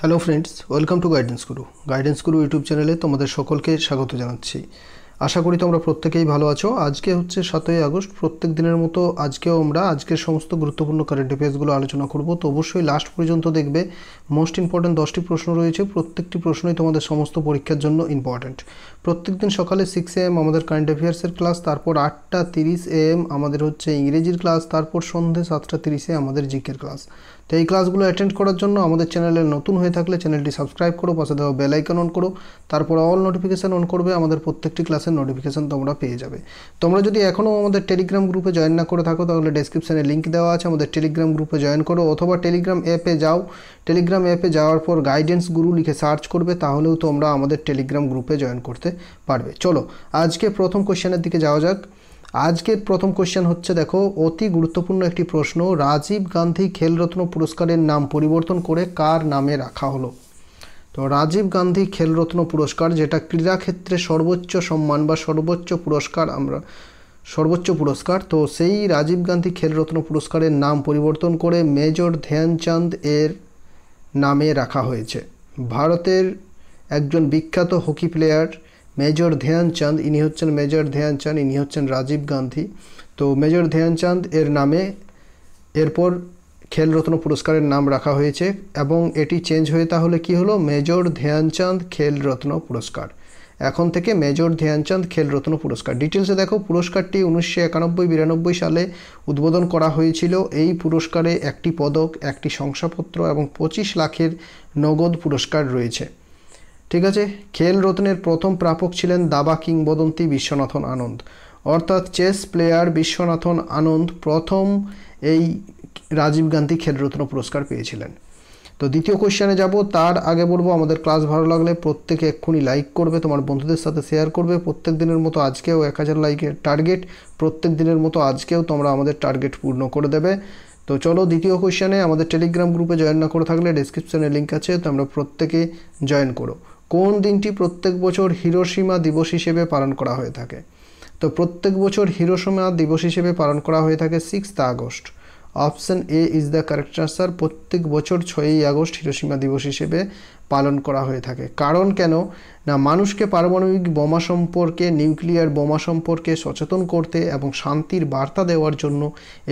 hello friends welcome to Guidance Guru Guidance Guru YouTube চ্যানেলে তোমাদের সকলকে স্বাগত জানাচ্ছি আশা করি তোমরা প্রত্যেকেই ভালো আছো আজকে হচ্ছে সাতই আগস্ট প্রত্যেক দিনের মতো আজকেও আমরা আজকের সমস্ত গুরুত্বপূর্ণ কারেন্ট অ্যাফেয়ার্সগুলো আলোচনা করব তো অবশ্যই লাস্ট পর্যন্ত দেখবে মোস্ট ইম্পর্ট্যান্ট দশটি প্রশ্ন রয়েছে প্রত্যেকটি প্রশ্নই তোমাদের সমস্ত পরীক্ষার জন্য ইম্পর্ট্যান্ট প্রত্যেক দিন সকালে সিক্স এম আমাদের কারেন্ট অ্যাফেয়ার্সের ক্লাস তারপর আটটা তিরিশ এম আমাদের হচ্ছে ইংরেজির ক্লাস তারপর সন্ধে সাতটা তিরিশে আমাদের জিকের ক্লাস তো এই ক্লাসগুলো অ্যাটেন্ড করার জন্য আমাদের চ্যানেলে নতুন হয়ে থাকলে চ্যানেলটি সাবস্ক্রাইব করো পাশে দেওয়া বেলাইকন অন করো তারপর অল নোটিফিকেশান অন করবে আমাদের প্রত্যেকটি ক্লাসের নোটিফিকেশান তোমরা পেয়ে যাবে তোমরা যদি এখনও আমাদের টেলিগ্রাম গ্রুপে জয়েন না করে থাকো তাহলে ডেসক্রিপশানে লিঙ্ক দেওয়া আছে আমাদের টেলিগ্রাম গ্রুপে জয়েন করো অথবা টেলিগ্রাম অ্যাপে যাও টেলিগ্রাম অ্যাপে যাওয়ার পর গাইডেন্স গুরু লিখে সার্চ করবে তাহলেও তোমরা আমাদের টেলিগ্রাম গ্রুপে জয়েন করতে পারবে চলো আজকে প্রথম কোশ্চেনের দিকে যাওয়া যাক আজকের প্রথম কোয়েশ্চেন হচ্ছে দেখো অতি গুরুত্বপূর্ণ একটি প্রশ্ন রাজীব গান্ধী খেলরত্ন পুরস্কারের নাম পরিবর্তন করে কার নামে রাখা হলো তো রাজীব গান্ধী খেলরত্ন পুরস্কার যেটা ক্রীড়াক্ষেত্রে সর্বোচ্চ সম্মান বা সর্বোচ্চ পুরস্কার আমরা সর্বোচ্চ পুরস্কার তো সেই রাজীব গান্ধী খেলরত্ন পুরস্কারের নাম পরিবর্তন করে মেজর ধ্যানচাঁদ এর নামে রাখা হয়েছে ভারতের একজন বিখ্যাত হকি প্লেয়ার মেজর ধ্যানচাঁদ ইনি হচ্ছেন মেজর ধ্যানচাঁদ ইনি হচ্ছেন রাজীব গান্ধী তো মেজর ধ্যানচাঁদ এর নামে এরপর খেলরত্ন পুরস্কারের নাম রাখা হয়েছে এবং এটি চেঞ্জ হয়ে তাহলে কি হলো মেজর ধ্যানচাঁদ খেলরত্ন পুরস্কার এখন থেকে মেজর ধ্যানচাঁদ খেলরত্ন পুরস্কার ডিটেলসে দেখো পুরস্কারটি উনিশশো একানব্বই বিরানব্বই সালে উদ্বোধন করা হয়েছিল এই পুরস্কারে একটি পদক একটি শংসাপত্র এবং পঁচিশ লাখের নগদ পুরস্কার রয়েছে ঠিক আছে খেল রত্নের প্রথম প্রাপক ছিলেন দাবা কিংবদন্তি বিশ্বনাথন আনন্দ অর্থাৎ চেস প্লেয়ার বিশ্বনাথন আনন্দ প্রথম এই রাজীব গান্ধী খেলরত্ন পুরস্কার পেয়েছিলেন তো দ্বিতীয় কোশ্চানে যাব তার আগে বলবো আমাদের ক্লাস ভালো লাগলে প্রত্যেকে এক্ষুনি লাইক করবে তোমার বন্ধুদের সাথে শেয়ার করবে প্রত্যেক দিনের মতো আজকেও এক হাজার লাইকের টার্গেট প্রত্যেক দিনের মতো আজকেও তোমরা আমাদের টার্গেট পূর্ণ করে দেবে তো চলো দ্বিতীয় কোশ্চানে আমাদের টেলিগ্রাম গ্রুপে জয়েন না করে থাকলে ডিসক্রিপশানে লিঙ্ক আছে তোমরা প্রত্যেকে জয়েন করো কোন দিনটি প্রত্যেক বছর হিরোসীমা দিবস হিসেবে পালন করা হয়ে থাকে তো প্রত্যেক বছর হিরোসীমা দিবস হিসেবে পালন করা হয়ে থাকে sixth August option A is the correct answer প্রত্যেক বছর ছয়ই আগস্ট হিরোসীমা দিবস হিসেবে পালন করা হয়ে থাকে কারণ কেন না মানুষকে পারমাণবিক বোমা সম্পর্কে নিউক্লিয়ার বোমা সম্পর্কে সচেতন করতে এবং শান্তির বার্তা দেওয়ার জন্য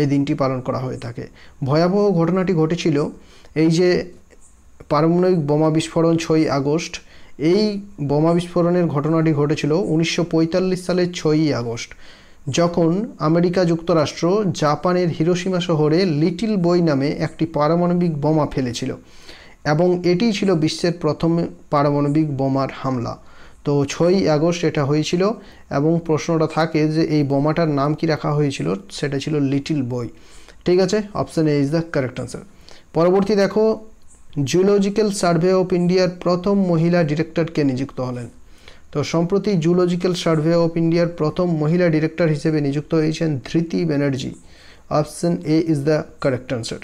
এই দিনটি পালন করা হয়ে থাকে ভয়াবহ ঘটনাটি ঘটেছিল এই যে পারমাণবিক বোমা বিস্ফোরণ ছয়ই আগস্ট এই বোমা বিস্ফোরণের ঘটনাটি ঘটেছিল উনিশশো সালের ছয়ই আগস্ট যখন আমেরিকা যুক্তরাষ্ট্র জাপানের হিরোসীমা শহরে লিটিল বই নামে একটি পারমাণবিক বোমা ফেলেছিল এবং এটি ছিল বিশ্বের প্রথম পারমাণবিক বোমার হামলা তো ছয়ই আগস্ট এটা হয়েছিল এবং প্রশ্নটা থাকে যে এই বোমাটার নাম কি রাখা হয়েছিল সেটা ছিল লিটিল বই ঠিক আছে option A is the correct answer পরবর্তী দেখো জুলজিক্যাল সার্ভে অফ ইন্ডিয়ার প্রথম মহিলা ডিরেক্টরকে নিযুক্ত হলেন তো সম্প্রতি জুলজিক্যাল সার্ভে অফ ইন্ডিয়ার প্রথম মহিলা ডিরেক্টর হিসেবে নিযুক্ত হয়েছেন Dhriti Banerjee option A is the correct answer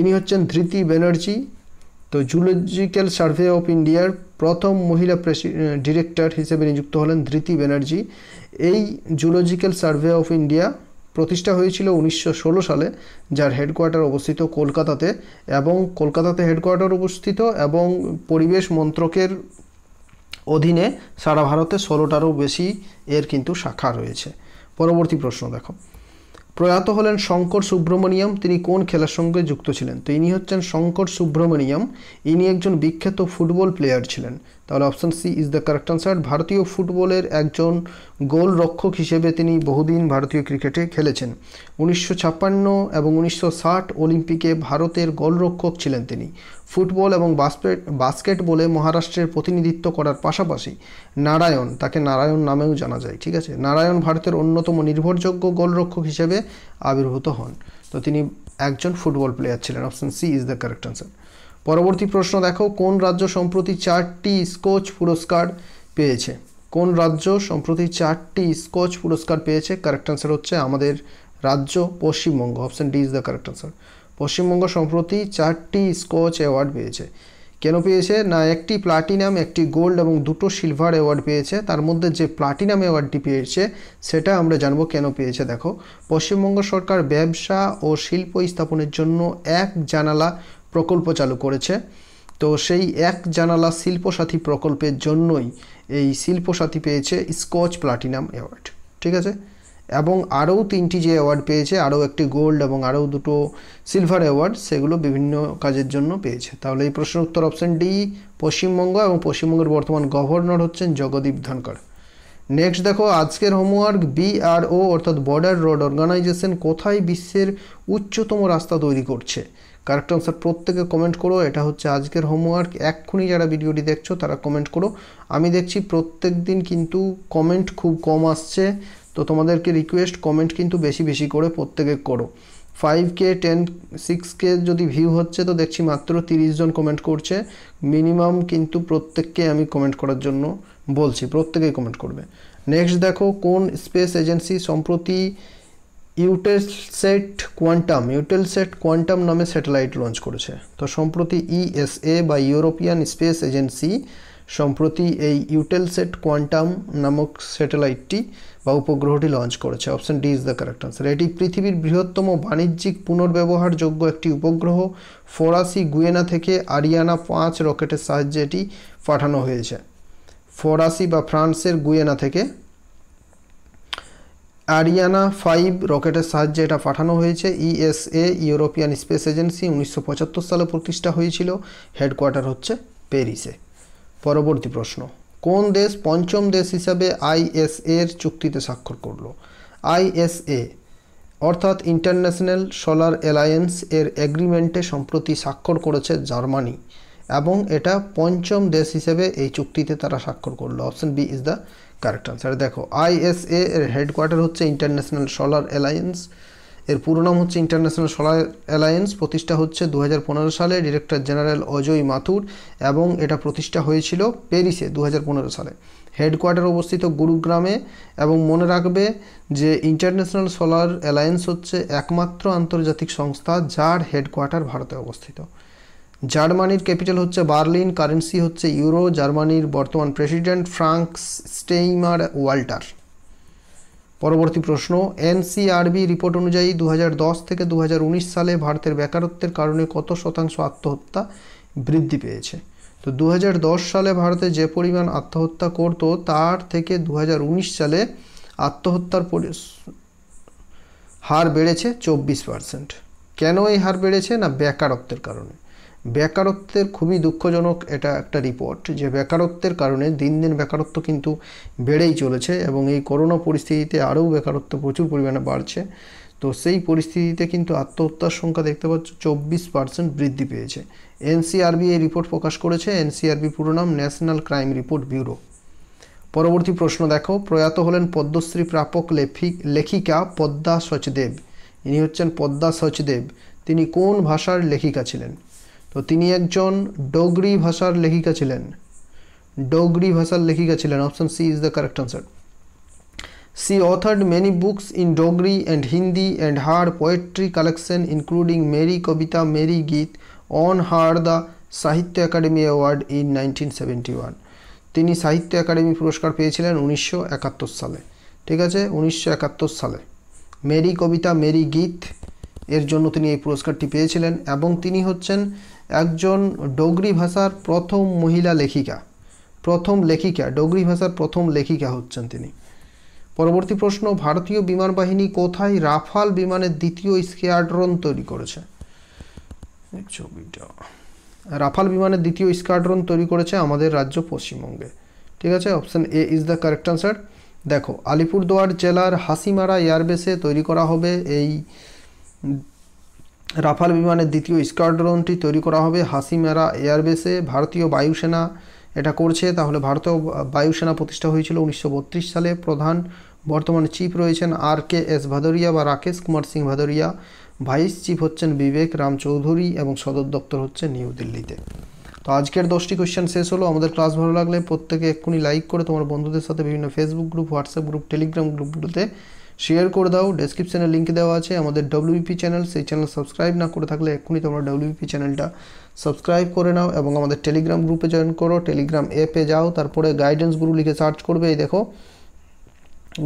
ইনি হচ্ছেন ধৃতি ব্যানার্জি তো জুলজিক্যাল সার্ভে অফ ইন্ডিয়ার প্রথম মহিলা ডিরেক্টর হিসেবে নিযুক্ত হলেন ধৃতি ব্যানার্জি এই জুলজিক্যাল সার্ভে অফ ইন্ডিয়া প্রতিষ্ঠা হয়েছিল উনিশশো সালে যার হেডকোয়ার্টার অবস্থিত কলকাতাতে এবং কলকাতাতে হেডকোয়ার্টার অবস্থিত এবং পরিবেশ মন্ত্রকের অধীনে সারা ভারতে ষোলোটারও বেশি এর কিন্তু শাখা রয়েছে পরবর্তী প্রশ্ন দেখো প্রয়াত হলেন শঙ্কর সুব্রমণিয়াম তিনি কোন খেলার সঙ্গে যুক্ত ছিলেন তো ইনি হচ্ছেন শঙ্কর সুব্রমণিয়াম ইনি একজন বিখ্যাত ফুটবল প্লেয়ার ছিলেন তাহলে option C is the correct answer ভারতীয় ফুটবলের একজন গোল রক্ষক হিসেবে তিনি বহুদিন ভারতীয় ক্রিকেটে খেলেছেন উনিশশো ছাপ্পান্ন এবং উনিশশো ষাট অলিম্পিকে ভারতের গোলরক্ষক ছিলেন তিনি ফুটবল এবং বাস্কেট বাস্কেটবলে মহারাষ্ট্রের প্রতিনিধিত্ব করার পাশাপাশি নারায়ণ তাকে নারায়ণ নামেও জানা যায় ঠিক আছে নারায়ণ ভারতের অন্যতম নির্ভরযোগ্য গোলরক্ষক হিসেবে আবির্ভূত হন তো তিনি একজন ফুটবল প্লেয়ার ছিলেন option C is the correct answer পরবর্তী প্রশ্ন দেখো কোন রাজ্য সম্প্রতি চারটি স্কোচ পুরস্কার পেয়েছে কোন রাজ্য সম্প্রতি চারটি স্কোচ পুরস্কার পেয়েছে কারেক্ট অ্যান্সার হচ্ছে আমাদের রাজ্য Paschimbanga option D is the correct answer Paschimbanga সম্প্রতি চারটি স্কোচ অ্যাওয়ার্ড পেয়েছে কেন পেয়েছে না একটি প্লাটিনাম একটি গোল্ড এবং দুটো সিলভার অ্যাওয়ার্ড পেয়েছে তার মধ্যে যে প্লাটিনাম অ্যাওয়ার্ডটি পেয়েছে সেটা আমরা জানবো কেন পেয়েছে দেখো পশ্চিমবঙ্গ সরকার ব্যবসা ও শিল্প স্থাপনের জন্য এক জানালা প্রকল্প চালু করেছে তো সেই এক জানালা শিল্পসাথী প্রকল্পের জন্যই এই শিল্পসাথী পেয়েছে স্কচ প্লাটিনাম অ্যাওয়ার্ড ঠিক আছে এবং আরও তিনটি যে অ্যাওয়ার্ড পেয়েছে আরও একটি গোল্ড এবং আরও দুটো সিলভার অ্যাওয়ার্ড সেগুলো বিভিন্ন কাজের জন্য পেয়েছে তাহলে এই প্রশ্নের উত্তর অপশান ডি পশ্চিমবঙ্গ এবং পশ্চিমবঙ্গের বর্তমান গভর্নর হচ্ছেন জগদীপ ধনকর নেক্সট দেখো আজকের হোমওয়ার্ক বিআরও অর্থাৎ বর্ডার রোড অর্গানাইজেশন কোথায় বিশ্বের উচ্চতম রাস্তা তৈরি করছে কারেক্ট অ্যান্সার প্রত্যেকে কমেন্ট করো এটা হচ্ছে আজকের হোমওয়ার্ক এক্ষুনি যারা ভিডিওটি দেখছো তারা কমেন্ট করো আমি দেখছি প্রত্যেক দিন কিন্তু কমেন্ট খুব কম আসছে তো তোমাদেরকে রিকোয়েস্ট কমেন্ট কিন্তু বেশি বেশি করে প্রত্যেকে করো ফাইভ কে টেন সিক্স কে যদি ভিউ হচ্ছে তো দেখছি মাত্র তিরিশ জন কমেন্ট করছে মিনিমাম কিন্তু প্রত্যেককে আমি কমেন্ট করার জন্য বলছি প্রত্যেকেই কমেন্ট করবে নেক্সট দেখো কোন স্পেস এজেন্সি সম্প্রতি ইউটেলসেট কোয়ান্টাম ইউটেলসেট কোয়ান্টাম নামে স্যাটেলাইট লঞ্চ করেছে তো সম্প্রতি ইএসএ e বা ইউরোপিয়ান স্পেস এজেন্সি সম্প্রতি এই ইউটেলসেট কোয়ান্টাম নামক স্যাটেলাইটটি বা উপগ্রহটি লঞ্চ করেছে option D is the correct answer এটি পৃথিবীর বৃহত্তম বাণিজ্যিক পুনর্ব্যবহারযোগ্য একটি উপগ্রহ ফরাসি গুয়েনা থেকে আরিয়ানা পাঁচ রকেটের সাহায্যে এটি পাঠানো হয়েছে ফরাসি বা ফ্রান্সের গুয়েনা থেকে আরিয়ানা ফাইভ রকেটের সাহায্যে এটা পাঠানো হয়েছে ইএসএ ইউরোপিয়ান স্পেস এজেন্সি উনিশশো সালে প্রতিষ্ঠা হয়েছিল হেডকোয়ার্টার হচ্ছে প্যারিসে পরবর্তী প্রশ্ন কোন দেশ পঞ্চম দেশ হিসাবে আইএসএর চুক্তিতে স্বাক্ষর করল আইএসএ অর্থাৎ ইন্টারন্যাশনাল সোলার অ্যালায়েন্স এর এগ্রিমেন্টে সম্প্রতি স্বাক্ষর করেছে জার্মানি এবং এটা পঞ্চম দেশ হিসেবে এই চুক্তিতে তারা স্বাক্ষর করলো option B is the correct answer দেখো আইএসএ এর হেডকোয়ার্টার হচ্ছে ইন্টারন্যাশনাল সোলার অ্যালায়েন্স এর পুরো নাম হচ্ছে ইন্টারন্যাশনাল সোলার অ্যালায়েন্স প্রতিষ্ঠা হচ্ছে দু সালে ডিরেক্টর জেনারেল অজয় মাথুর এবং এটা প্রতিষ্ঠা হয়েছিল প্যারিসে দু সালে হেডকোয়ার্টার অবস্থিত গুরুগ্রামে এবং মনে রাখবে যে ইন্টারন্যাশনাল সোলার অ্যালায়েন্স হচ্ছে একমাত্র আন্তর্জাতিক সংস্থা যার হেডকোয়ার্টার ভারতে অবস্থিত জার্মানির ক্যাপিটাল হচ্ছে বার্লিন কারেন্সি হচ্ছে ইউরো জার্মানির বর্তমান প্রেসিডেন্ট ফ্রাঙ্ক স্টেইমার ওয়াল্টার পরবর্তী প্রশ্ন এনসিআরবি রিপোর্ট অনুযায়ী দু থেকে দু সালে ভারতের বেকারত্বের কারণে কত শতাংশ আত্মহত্যা বৃদ্ধি পেয়েছে তো দু সালে ভারতে যে পরিমাণ আত্মহত্যা করতো তার থেকে দু সালে আত্মহত্যার হার বেড়েছে চব্বিশ পারসেন্ট কেন এই হার বেড়েছে না বেকারত্বের কারণে বেকারত্বের খুবই দুঃখজনক এটা একটা রিপোর্ট যে বেকারত্বের কারণে দিন দিন বেকারত্ব কিন্তু বেড়েই চলেছে এবং এই করোনা পরিস্থিতিতে আরও বেকারত্ব প্রচুর পরিমাণে বাড়ছে তো সেই পরিস্থিতিতে কিন্তু আত্মহত্যার সংখ্যা দেখতে পাচ্ছ চব্বিশ পার্সেন্ট বৃদ্ধি পেয়েছে এনসিআরবি এই রিপোর্ট প্রকাশ করেছে এনসিআরবি পুরো নাম ন্যাশনাল ক্রাইম রিপোর্ট ব্যুরো পরবর্তী প্রশ্ন দেখো প্রয়াত হলেন পদ্মশ্রী প্রাপক লেখিকা পদ্মা সচদেব ইনি হচ্ছেন পদ্মা সচদেব তিনি কোন ভাষার লেখিকা ছিলেন তো তিনি একজন ডোগরি ভাষার লেখিকা ছিলেন ডোগরি ভাষার লেখিকা ছিলেন option C is the correct answer She books in Dogri and Hindi and her and collection including Meri Kavita Meri Geet on her the Sahitya the award in nineteen seventy one তিনি সাহিত্য একাডেমি পুরস্কার পেয়েছিলেন উনিশশো সালে ঠিক আছে উনিশশো সালে মেরি কবিতা মেরি গীত এর জন্য তিনি এই পুরস্কারটি পেয়েছিলেন এবং তিনি হচ্ছেন একজন ডোগরি ভাষার প্রথম মহিলা লেখিকা প্রথম লেখিকা ডোগরি ভাষার প্রথম লেখিকা হচ্ছেন তিনি পরবর্তী প্রশ্ন ভারতীয় বিমান বাহিনী কোথায় রাফাল বিমানের দ্বিতীয় স্কোয়াড্রন তৈরি করেছে ছবিটা রাফাল বিমানের দ্বিতীয় স্কোয়াড্রন তৈরি করেছে আমাদের রাজ্য পশ্চিমবঙ্গে ঠিক আছে option A is the correct answer দেখো আলিপুরদুয়ার জেলার হাসিমারা এয়ারবেসে তৈরি করা হবে এই রাফাল বিমানের দ্বিতীয় স্কোয়াড্রনটি তৈরি করা হবে হাসিমেরা এয়ারবেসে ভারতীয় বায়ুসেনা এটা করছে তাহলে ভারতীয় বায়ুসেনা প্রতিষ্ঠা হয়েছিল উনিশশো সালে প্রধান বর্তমানে চিফ রয়েছেন আর কে এস ভাদরিয়া বা রাকেশ কুমার সিং ভাদরিয়া ভাইস চিফ হচ্ছেন বিবেক রাম চৌধুরী এবং সদর দপ্তর হচ্ছে নিউ দিল্লিতে তো আজকের দশটি কোয়েশ্চেন শেষ হলো আমাদের ক্লাস ভালো লাগলে প্রত্যেকে এক্ষুনি লাইক করে তোমার বন্ধুদের সাথে বিভিন্ন Facebook group WhatsApp group Telegram গ্রুপগুলোতে শেয়ার করে দাও ডেসক্রিপশানে লিঙ্ক দেওয়া আছে আমাদের ডব্লিউপি চ্যানেল সেই চ্যানেল সাবস্ক্রাইব না করে থাকলে এক্ষুনি তোমরা ডব্লিউপি চ্যানেলটা সাবস্ক্রাইব করে নাও এবং আমাদের টেলিগ্রাম গ্রুপে জয়েন করো টেলিগ্রাম অ্যাপে যাও তারপরে গাইডেন্স গুরু লিখে সার্চ করবে এই দেখো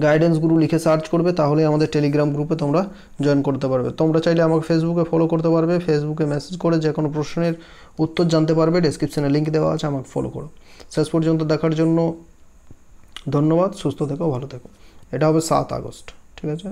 গাইডেন্স গুরু লিখে সার্চ করবে তাহলে আমাদের টেলিগ্রাম গ্রুপে তোমরা জয়েন করতে পারবে তোমরা চাইলে আমাকে ফেসবুকে ফলো করতে পারবে ফেসবুকে মেসেজ করে যে কোনো প্রশ্নের উত্তর জানতে পারবে ডেসক্রিপশানে লিঙ্ক দেওয়া আছে আমাকে ফলো করো শেষ পর্যন্ত দেখার জন্য ধন্যবাদ সুস্থ থেকো ভালো থেকো এটা হবে সাত আগস্ট ঠিক আছে